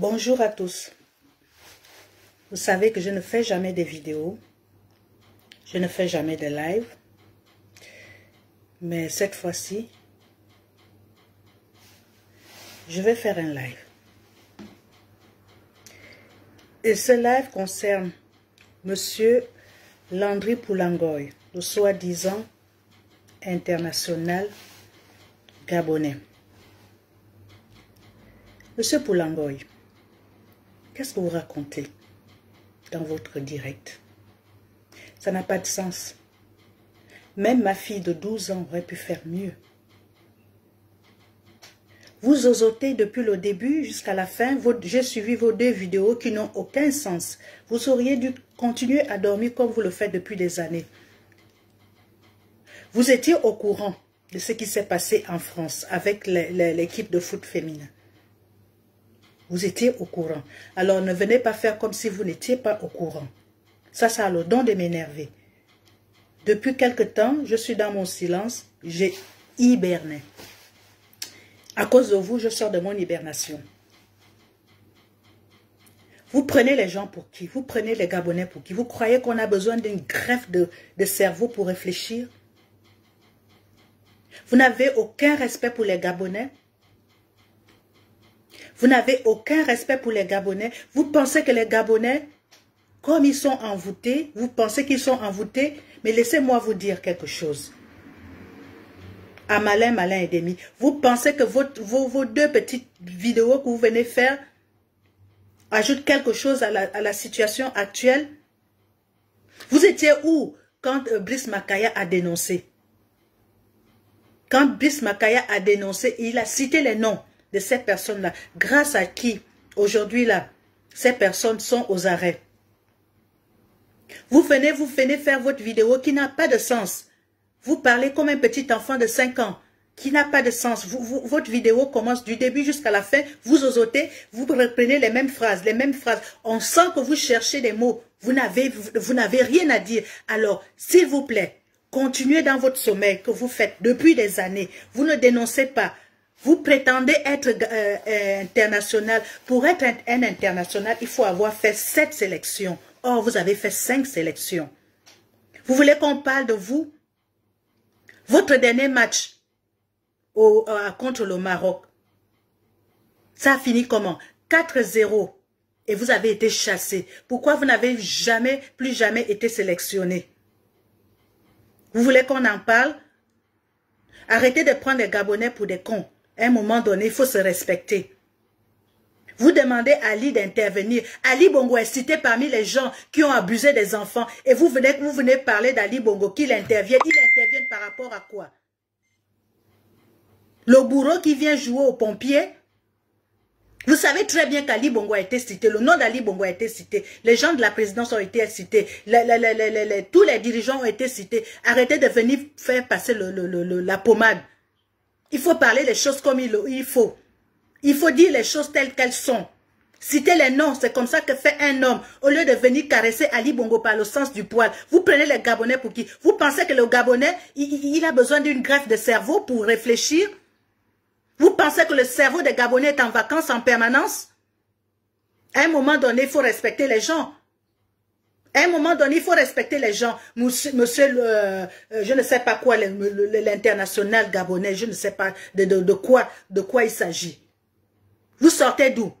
Bonjour à tous. Vous savez que je ne fais jamais des vidéos. Je ne fais jamais des live. Mais cette fois-ci, je vais faire un live. Et ce live concerne Monsieur Landry Poulangoy, le soi-disant international gabonais. Monsieur Poulangoy, Qu'est-ce que vous racontez dans votre direct Ça n'a pas de sens. Même ma fille de 12 ans aurait pu faire mieux. Vous osotez depuis le début jusqu'à la fin. J'ai suivi vos deux vidéos qui n'ont aucun sens. Vous auriez dû continuer à dormir comme vous le faites depuis des années. Vous étiez au courant de ce qui s'est passé en France avec l'équipe de foot féminin. Vous étiez au courant. Alors ne venez pas faire comme si vous n'étiez pas au courant. Ça, ça a le don de m'énerver. Depuis quelque temps, je suis dans mon silence. J'ai hiberné. À cause de vous, je sors de mon hibernation. Vous prenez les gens pour qui Vous prenez les Gabonais pour qui Vous croyez qu'on a besoin d'une greffe de, de cerveau pour réfléchir Vous n'avez aucun respect pour les Gabonais vous n'avez aucun respect pour les Gabonais. Vous pensez que les Gabonais, comme ils sont envoûtés, vous pensez qu'ils sont envoûtés, mais laissez-moi vous dire quelque chose. À malin, malin et demi, vous pensez que vos, deux petites vidéos que vous venez faire ajoutent quelque chose à la, à la situation actuelle Vous étiez où quand euh, Brice Makaya a dénoncé quand Brice Makaya a dénoncé, il a cité les noms de ces personnes-là, grâce à qui, aujourd'hui, là, ces personnes sont aux arrêts. Vous venez, vous venez faire votre vidéo qui n'a pas de sens. Vous parlez comme un petit enfant de 5 ans qui n'a pas de sens. votre vidéo commence du début jusqu'à la fin, vous osotez, vous reprenez les mêmes phrases, les mêmes phrases. On sent que vous cherchez des mots. vous n'avez rien à dire. Alors, s'il vous plaît, continuez dans votre sommeil que vous faites depuis des années. Vous ne dénoncez pas. Vous prétendez être euh, euh, international. Pour être un international, il faut avoir fait sept sélections. Or, vous avez fait cinq sélections. Vous voulez qu'on parle de vous Votre dernier match euh, contre le Maroc, ça a fini comment 4-0. Et vous avez été chassé. Pourquoi vous n'avez jamais, plus jamais été sélectionné Vous voulez qu'on en parle Arrêtez de prendre les Gabonais pour des cons. À un moment donné, il faut se respecter. Vous demandez à Ali d'intervenir. Ali Bongo est cité parmi les gens qui ont abusé des enfants. Et vous venez, vous venez parler d'Ali Bongo, qu'il intervient. Il intervient par rapport à quoi Le bourreau qui vient jouer aux pompiers vous savez très bien qu'Ali Bongo a été cité, le nom d'Ali Bongo a été cité, les gens de la présidence ont été cités, tous les dirigeants ont été cités. Arrêtez de venir faire passer la pommade. Il faut parler les choses comme il faut. Il faut dire les choses telles qu'elles sont. Citer les noms, c'est comme ça que fait un homme. Au lieu de venir caresser Ali Bongo par le sens du poil, vous prenez les Gabonais pour qui Vous pensez que le Gabonais, il, a besoin d'une greffe de cerveau pour réfléchir Vous pensez que le cerveau des Gabonais est en vacances en permanence À un moment donné, il faut respecter les gens. À un moment donné, il faut respecter les gens. Monsieur, euh, je ne sais pas quoi, l'international gabonais, je ne sais pas de, quoi, de quoi il s'agit. Vous sortez d'où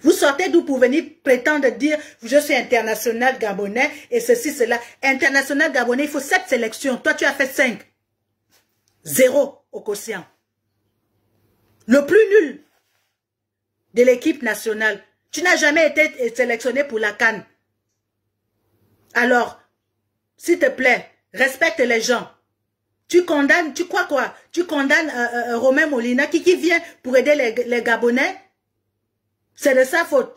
Vous sortez d'où pour venir prétendre dire je suis international gabonais et ceci, cela. International gabonais, il faut sept sélections. Toi, tu as fait cinq. Zéro au quotient. Le plus nul de l'équipe nationale tu n'as jamais été sélectionné pour la canne. Alors, s'il te plaît, respecte les gens. Tu condamnes, tu crois quoi Tu condamnes euh, euh, euh, Romain Molina qui, qui, vient pour aider les, Gabonais C'est de sa faute.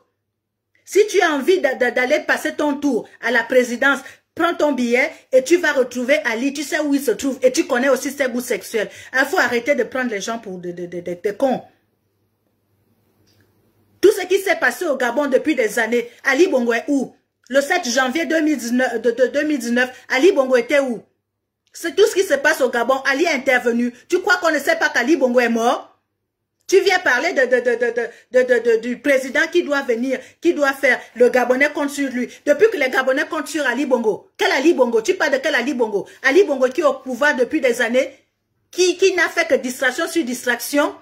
Si tu as envie d'aller passer ton tour à la présidence, prends ton billet et tu vas retrouver Ali. Tu sais où il se trouve et tu connais aussi ses goûts sexuels. Il faut arrêter de prendre les gens pour des cons. Tout ce qui s'est passé au Gabon depuis des années, Ali Bongo est où Le 7 janvier 2019, Ali Bongo était où C'est tout ce qui se passe au Gabon, Ali est intervenu. Tu crois qu'on ne sait pas qu'Ali Bongo est mort tu viens parler de, de, de, du président qui doit venir, qui doit faire. Le Gabonais compte sur lui. Depuis que les Gabonais comptent sur Ali Bongo. Quel Ali Bongo Tu parles de quel Ali Bongo Ali Bongo qui est au pouvoir depuis des années, qui, qui n'a fait que distraction sur distraction.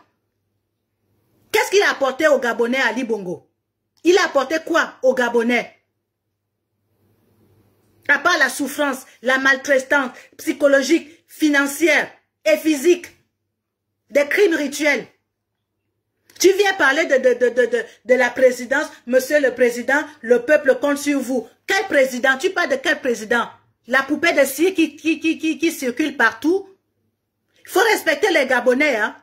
Qu'est-ce qu'il a apporté aux Gabonais Ali Bongo Il a apporté quoi aux Gabonais À part la souffrance, la maltraitance psychologique, financière et physique, des crimes rituels. Tu viens parler de, de, de, de, de la présidence, monsieur le président, le peuple compte sur vous. Quel président Tu parles de quel président La poupée de cire qui, qui, qui, qui, circule partout Il faut respecter les Gabonais, hein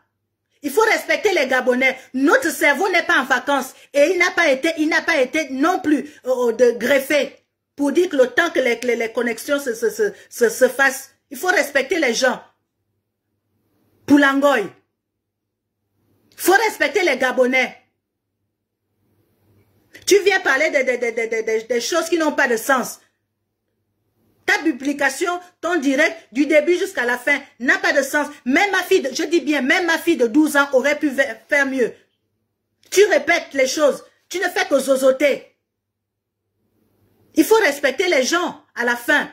il faut respecter les Gabonais. Notre cerveau n'est pas en vacances et il n'a pas été, il n'a pas été non plus euh, euh, de greffé pour dire que le temps que les, connexions se, fassent, il faut respecter les gens. Poulangoy. Il faut respecter les Gabonais. Tu viens parler des choses qui n'ont pas de sens. Ta publication, ton direct, du début jusqu'à la fin, n'a pas de sens. Même ma fille, je dis bien, même ma fille de 12 ans aurait pu faire mieux. Tu répètes les choses. Tu ne fais que zozoter. Il faut respecter les gens à la fin.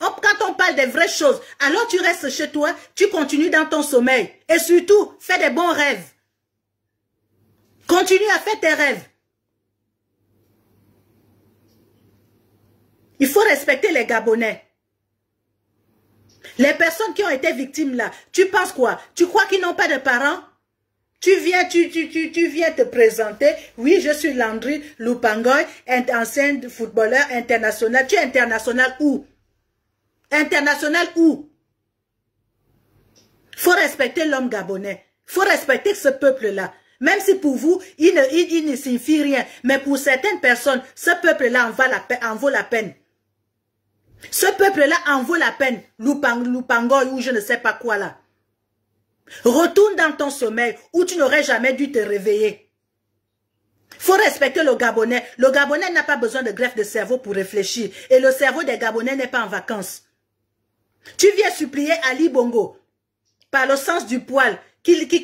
Quand on parle des vraies choses, alors tu restes chez toi, tu continues dans ton sommeil. Et surtout, fais des bons rêves. Continue à faire tes rêves. Il faut respecter les Gabonais. Les personnes qui ont été victimes là, tu penses quoi Tu crois qu'ils n'ont pas de parents tu viens, tu, tu, viens te présenter. Oui, je suis Landry Lupangoy, ancien footballeur international. Tu es international où International où Il faut respecter l'homme gabonais. Il faut respecter ce peuple-là. Même si pour vous, il ne, il, signifie rien. Mais pour certaines personnes, ce peuple-là en, en vaut la peine. Ce peuple-là en vaut la peine. Loupangoy ou je ne sais pas quoi là. Retourne dans ton sommeil où tu n'aurais jamais dû te réveiller. Faut respecter le Gabonais. Le Gabonais n'a pas besoin de greffe de cerveau pour réfléchir. Et le cerveau des Gabonais n'est pas en vacances. Tu viens supplier Ali Bongo par le sens du poil qu'il que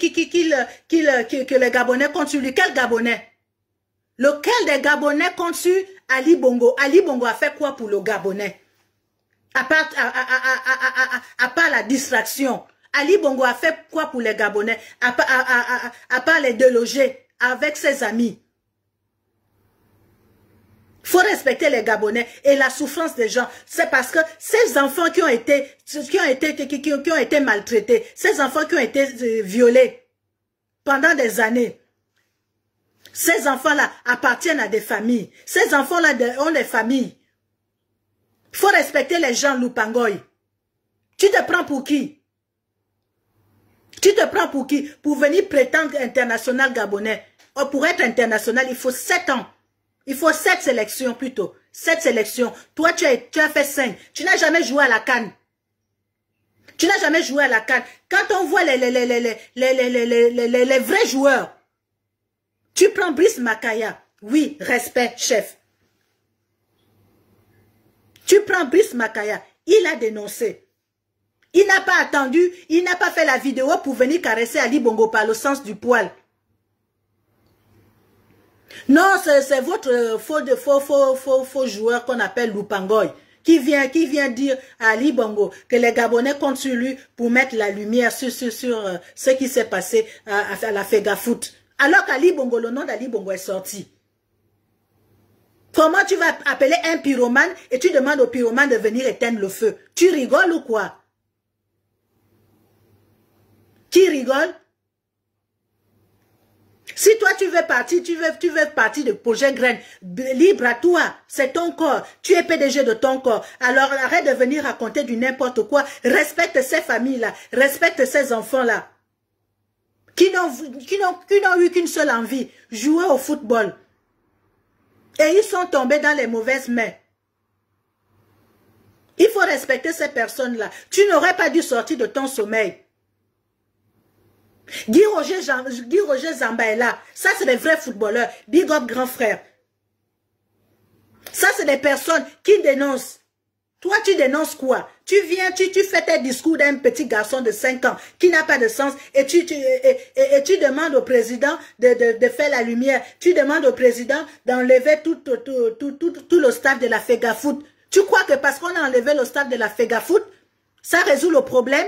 le Gabonais comptent sur lui. Quel Gabonais Lequel des Gabonais compte sur Ali Bongo Ali Bongo a fait quoi pour le Gabonais à part, à, part la distraction. Ali Bongo a fait quoi pour les Gabonais à, part les déloger avec ses amis faut respecter les Gabonais et la souffrance des gens. C'est parce que ces enfants qui ont été, qui ont été, qui, ont été maltraités, ces enfants qui ont été euh, violés pendant des années, ces enfants-là appartiennent à des familles. Ces enfants-là ont des familles faut respecter les gens, Loupangoy. Tu te prends pour qui Tu te prends pour qui Pour venir prétendre international gabonais. Pour être international, il faut sept ans. Il faut sept sélections plutôt. Sept sélections. Toi, tu as, tu as fait cinq. Tu n'as jamais joué à la canne. Tu n'as jamais joué à la canne. Quand on voit les, les, les, les vrais joueurs, tu prends Brice Makaya. Oui, respect, chef. Tu prends Brice Makaya, il a dénoncé. Il n'a pas attendu, il n'a pas fait la vidéo pour venir caresser Ali Bongo par le sens du poil. Non, c'est votre euh, faux, de, faux, faux, faux, joueur qu'on appelle Lupangoy qui vient, qui vient dire à Ali Bongo que les Gabonais comptent sur lui pour mettre la lumière sur, sur, euh, ce qui s'est passé à, la Fega Foot. Alors qu'Ali Bongo, le nom d'Ali Bongo est sorti. Comment tu vas appeler un pyromane et tu demandes au pyromane de venir éteindre le feu Tu rigoles ou quoi Qui rigole si toi tu veux partir, tu veux, tu veux partir de projet graine, libre à toi, c'est ton corps, tu es PDG de ton corps. Alors arrête de venir raconter du n'importe quoi, respecte ces familles-là, respecte ces enfants-là, qui n'ont eu qu'une seule envie, jouer au football. Et ils sont tombés dans les mauvaises mains. Il faut respecter ces personnes-là. Tu n'aurais pas dû sortir de ton sommeil. Guy Roger, Zamba est là. Ça, c'est des vrais footballeurs. Big up, grand frère. Ça, c'est des personnes qui dénoncent. Toi, tu dénonces quoi Tu viens, tu, tu fais tes discours d'un petit garçon de 5 ans qui n'a pas de sens et tu, et, tu demandes au président de, faire la lumière. Tu demandes au président d'enlever tout, tout, le staff de la FEGAFOOT. Tu crois que parce qu'on a enlevé le staff de la FEGAFOOT, ça résout le problème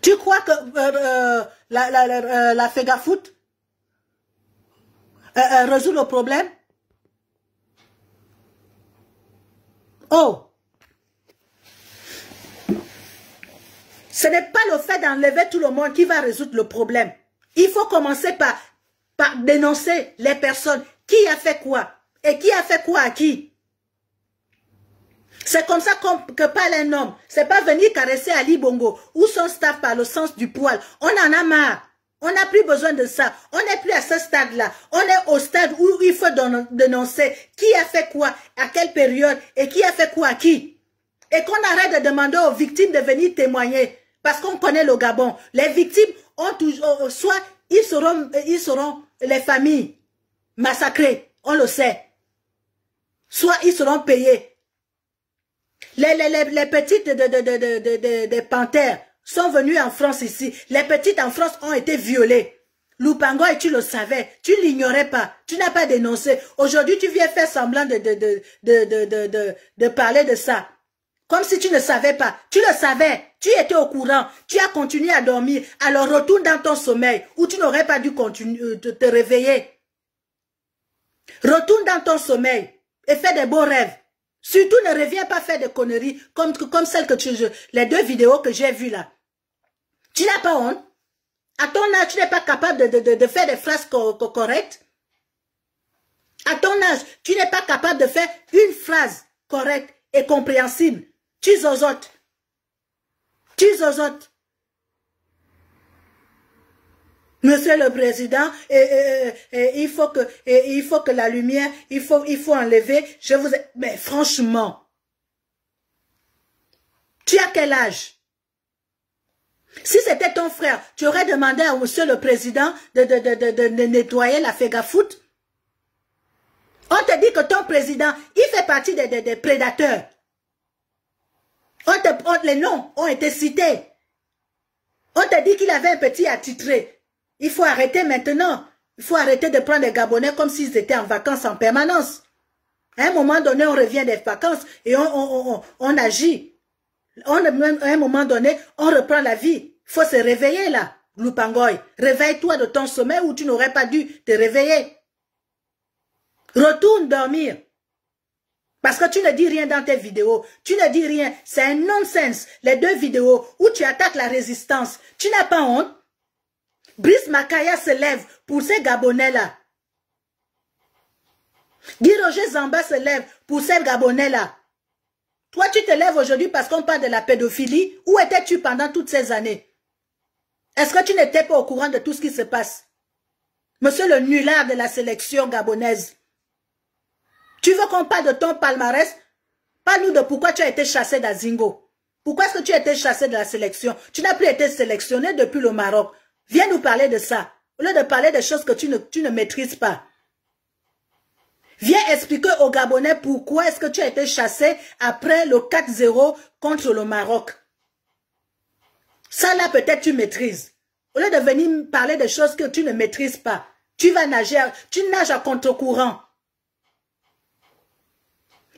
Tu crois que euh, euh, la, la, la, euh, la FEGAFOOT euh, euh, résoudre le problème Oh Ce n'est pas le fait d'enlever tout le monde qui va résoudre le problème. Il faut commencer par, dénoncer les personnes. Qui a fait quoi Et qui a fait quoi à qui c'est comme ça que parle un homme. C'est pas venir caresser Ali Bongo ou son staff par le sens du poil. On en a marre. On n'a plus besoin de ça. On n'est plus à ce stade-là. On est au stade où il faut dénoncer qui a fait quoi, à quelle période et qui a fait quoi à qui. Et qu'on arrête de demander aux victimes de venir témoigner. Parce qu'on connaît le Gabon. Les victimes ont toujours, euh, euh, soit ils seront, euh, ils seront les familles massacrées, on le sait. Soit ils seront payés. Les, les, les, petites de de, de, de, panthères, sont venus en France ici. Les petites en France ont été violées. Loupango, et tu le savais, tu l'ignorais pas, tu n'as pas dénoncé. Aujourd'hui, tu viens faire semblant de, de, parler de ça. Comme si tu ne savais pas. Tu le savais. Tu étais au courant. Tu as continué à dormir. Alors retourne dans ton sommeil où tu n'aurais pas dû continuer euh, te réveiller. Retourne dans ton sommeil et fais des beaux rêves. Surtout ne reviens pas faire des conneries comme, comme celles que tu... Les deux vidéos que j'ai vues là. Tu n'as pas honte À ton âge, tu n'es pas capable de, faire des phrases correctes À ton âge, tu n'es pas capable de faire une phrase correcte et compréhensible. Tu zozotes. Tu zozotes. Monsieur le Président, il, faut que, il faut que la lumière, il faut, il faut enlever. Je vous... Mais franchement, tu as quel âge si c'était ton frère, tu aurais demandé à monsieur le président de, de, nettoyer la fégafoot. On te dit que ton président, il fait partie des, prédateurs. On te, les noms ont été cités. On te dit qu'il avait un petit attitré. Il faut arrêter maintenant. Il faut arrêter de prendre les Gabonais comme s'ils étaient en vacances en permanence. À un moment donné, on revient des vacances et on, on agit à un moment donné, on reprend la vie. faut se réveiller là, Lupangoy. Réveille-toi de ton sommeil où tu n'aurais pas dû te réveiller. Retourne dormir. Parce que tu ne dis rien dans tes vidéos. Tu ne dis rien. C'est un nonsense. Les deux vidéos où tu attaques la résistance. Tu n'as pas honte. Brice Makaya se lève pour ces Gabonais-là. Guy Roger Zamba se lève pour ces Gabonais-là. Toi, tu te lèves aujourd'hui parce qu'on parle de la pédophilie. Où étais-tu pendant toutes ces années Est-ce que tu n'étais pas au courant de tout ce qui se passe Monsieur le nulard de la sélection gabonaise, tu veux qu'on parle de ton palmarès Parle-nous de pourquoi tu as été chassé d'Azingo. Pourquoi est-ce que tu as été chassé de la sélection Tu n'as plus été sélectionné depuis le Maroc. Viens nous parler de ça, au lieu de parler des choses que tu ne, tu ne maîtrises pas. Viens expliquer aux Gabonais pourquoi est-ce que tu as été chassé après le 4-0 contre le Maroc. Ça là, peut-être tu maîtrises. Au lieu de venir parler des choses que tu ne maîtrises pas, tu vas nager, tu nages à contre-courant.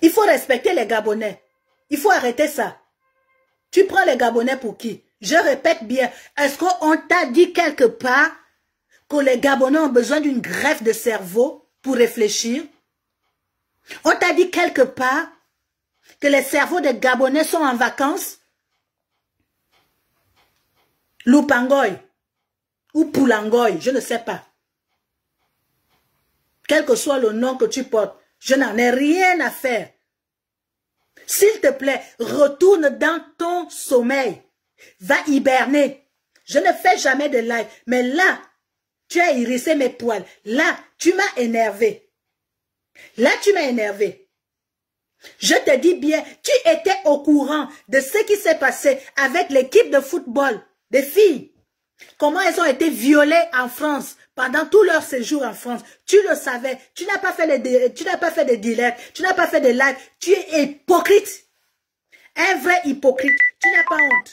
Il faut respecter les Gabonais. Il faut arrêter ça. Tu prends les Gabonais pour qui Je répète bien, est-ce qu'on t'a dit quelque part que les Gabonais ont besoin d'une greffe de cerveau pour réfléchir on t'a dit quelque part que les cerveaux des Gabonais sont en vacances Loupangoy ou Poulangoy, je ne sais pas. Quel que soit le nom que tu portes, je n'en ai rien à faire. S'il te plaît, retourne dans ton sommeil. Va hiberner. Je ne fais jamais de live. Mais là, tu as hérissé mes poils. Là, tu m'as énervé. Là, tu m'as énervé. Je te dis bien, tu étais au courant de ce qui s'est passé avec l'équipe de football des filles. Comment elles ont été violées en France pendant tout leur séjour en France. Tu le savais. Tu n'as pas fait de tu n'as pas fait Tu n'as pas fait de live. Tu es hypocrite. Un vrai hypocrite. Tu n'as pas honte.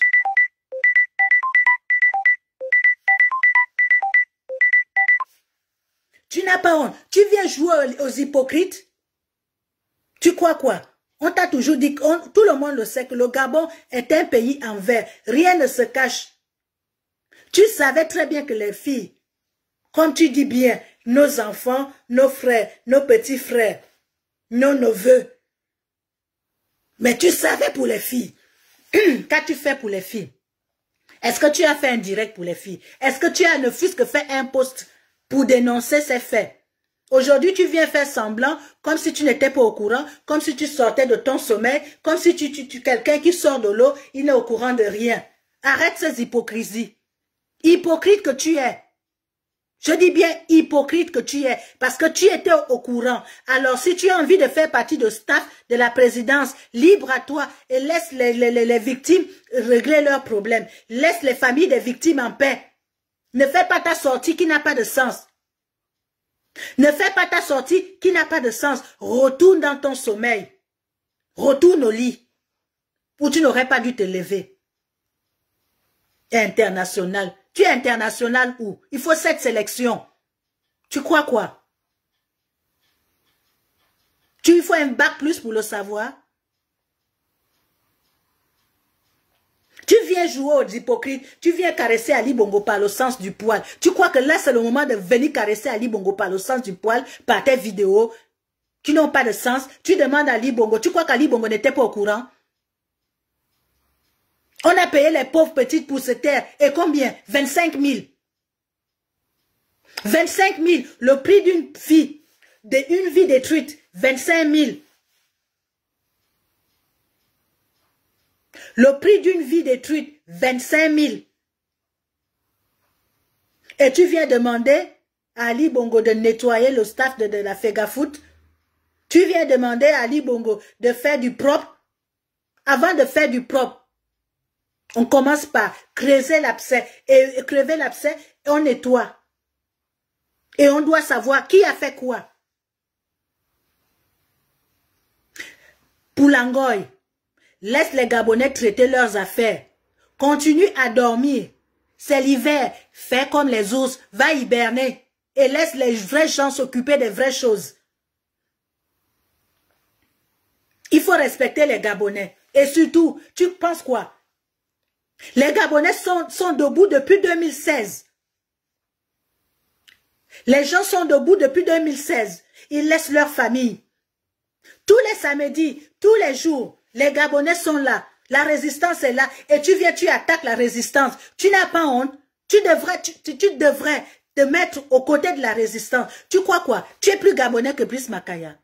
Tu n'as pas honte. Tu viens jouer aux hypocrites. Tu crois quoi On t'a toujours dit, tout le monde le sait, que le Gabon est un pays en verre. Rien ne se cache. Tu savais très bien que les filles, comme tu dis bien, nos enfants, nos frères, nos petits frères, nos neveux. Mais tu savais pour les filles. Hum, qu'as-tu fait pour les filles Est-ce que tu as fait un direct pour les filles Est-ce que tu as ne fût-ce que fait un poste pour dénoncer ces faits. Aujourd'hui, tu viens faire semblant, comme si tu n'étais pas au courant, comme si tu sortais de ton sommeil, comme si tu, tu, quelqu'un qui sort de l'eau, il n'est au courant de rien. Arrête ces hypocrisies. Hypocrite que tu es. Je dis bien hypocrite que tu es, parce que tu étais au courant. Alors, si tu as envie de faire partie de staff de la présidence, libre à toi et laisse les, les, les victimes régler leurs problèmes. Laisse les familles des victimes en paix. Ne fais pas ta sortie qui n'a pas de sens. Ne fais pas ta sortie qui n'a pas de sens. Retourne dans ton sommeil. Retourne au lit. Où tu n'aurais pas dû te lever. International. Tu es international où Il faut cette sélection. Tu crois quoi Tu il faut un bac plus pour le savoir Tu viens jouer aux hypocrites, tu viens caresser Ali Bongo par le sens du poil. Tu crois que là, c'est le moment de venir caresser Ali Bongo par le sens du poil, par tes vidéos qui n'ont pas de sens. Tu demandes à Ali Bongo, tu crois qu'Ali Bongo n'était pas au courant On a payé les pauvres petites pour se taire. Et combien 25 000. 25 000, le prix d'une vie, d'une vie détruite, 25 000. Le prix d'une vie détruite, 25 000. Et tu viens demander à Ali Bongo de nettoyer le staff de, la Fegafoot. Tu viens demander à Ali Bongo de faire du propre. Avant de faire du propre, on commence par creuser l'abcès et crever l'abcès et on nettoie. Et on doit savoir qui a fait quoi. Poulangoy, Laisse les Gabonais traiter leurs affaires. Continue à dormir. C'est l'hiver. Fais comme les ours. Va hiberner. Et laisse les vrais gens s'occuper des vraies choses. Il faut respecter les Gabonais. Et surtout, tu penses quoi? Les Gabonais sont, sont debout depuis 2016. Les gens sont debout depuis 2016. Ils laissent leur famille. Tous les samedis, tous les jours, les Gabonais sont là. La résistance est là. Et tu viens, tu attaques la résistance. Tu n'as pas honte. Tu devrais, tu, devrais te mettre aux côtés de la résistance. Tu crois quoi? Tu es plus Gabonais que Brice Makaya.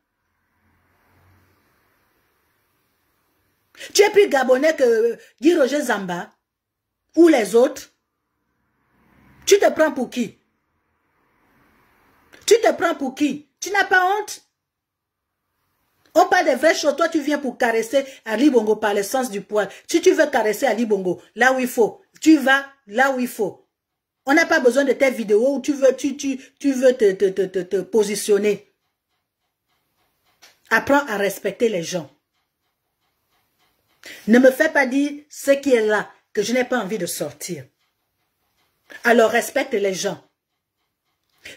Tu es plus Gabonais que euh, Guy Roger Zamba ou les autres. Tu te prends pour qui? Tu te prends pour qui? Tu n'as pas honte? On parle des vraies choses. Toi, tu viens pour caresser Ali Bongo par le sens du poil. Si tu veux caresser Ali Bongo, là où il faut, tu vas là où il faut. On n'a pas besoin de tes vidéos où tu veux, tu, tu, tu veux te, te, positionner. Apprends à respecter les gens. Ne me fais pas dire ce qui est là, que je n'ai pas envie de sortir. Alors respecte les gens.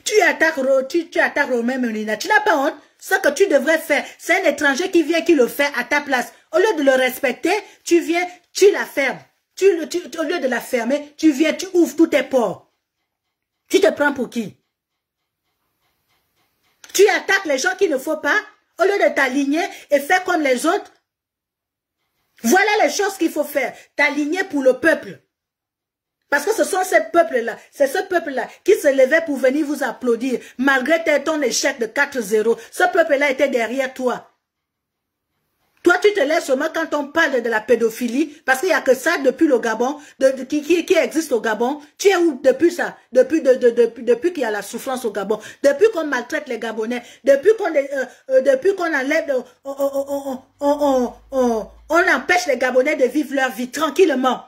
Tu attaques, tu, tu attaques Romain Melina. Tu n'as pas honte ce que tu devrais faire, c'est un étranger qui vient qui le fait à ta place. Au lieu de le respecter, tu viens, tu la fermes. Tu, le, au lieu de la fermer, tu viens, tu ouvres tous tes ports. Tu te prends pour qui Tu attaques les gens qu'il ne faut pas, au lieu de t'aligner et faire comme les autres. Voilà les choses qu'il faut faire. T'aligner pour le peuple. Parce que ce sont ces peuples-là, c'est ce peuple-là qui se levait pour venir vous applaudir, malgré ton échec de 4-0. Ce peuple-là était derrière toi. Toi, tu te lèves seulement quand on parle de la pédophilie, parce qu'il n'y a que ça depuis le Gabon, qui, existe au Gabon. Tu es où depuis ça Depuis, depuis qu'il y a la souffrance au Gabon, depuis qu'on maltraite les Gabonais, depuis qu'on euh, euh, depuis qu'on enlève, on, on, on empêche les Gabonais de vivre leur vie tranquillement.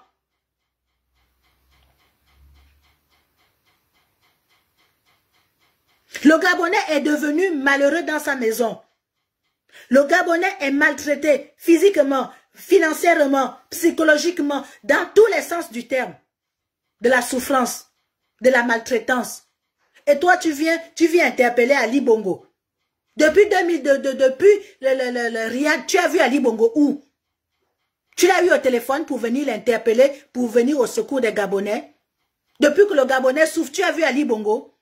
Le Gabonais est devenu malheureux dans sa maison. Le Gabonais est maltraité physiquement, financièrement, psychologiquement, dans tous les sens du terme. De la souffrance, de la maltraitance. Et toi, tu viens, tu viens interpeller Ali Bongo. Depuis 2002, depuis le, le, Riyad, tu as vu Ali Bongo où Tu l'as eu au téléphone pour venir l'interpeller, pour venir au secours des Gabonais. Depuis que le Gabonais souffre, tu as vu Ali Bongo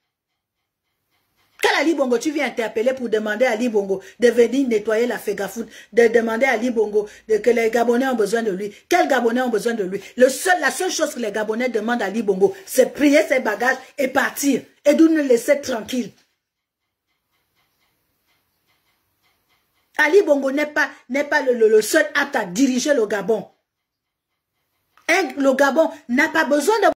quel Ali Bongo, tu viens interpeller pour demander à Ali Bongo de venir nettoyer la Fegafoot, de demander à Ali Bongo que les Gabonais ont besoin de lui. Quel Gabonais ont besoin de lui Le seul, La seule chose que les Gabonais demandent à Ali Bongo, c'est prier ses bagages et partir. Et de nous laisser tranquille. Ali Bongo n'est pas, pas le, seul à diriger le Gabon. le Gabon n'a pas besoin de...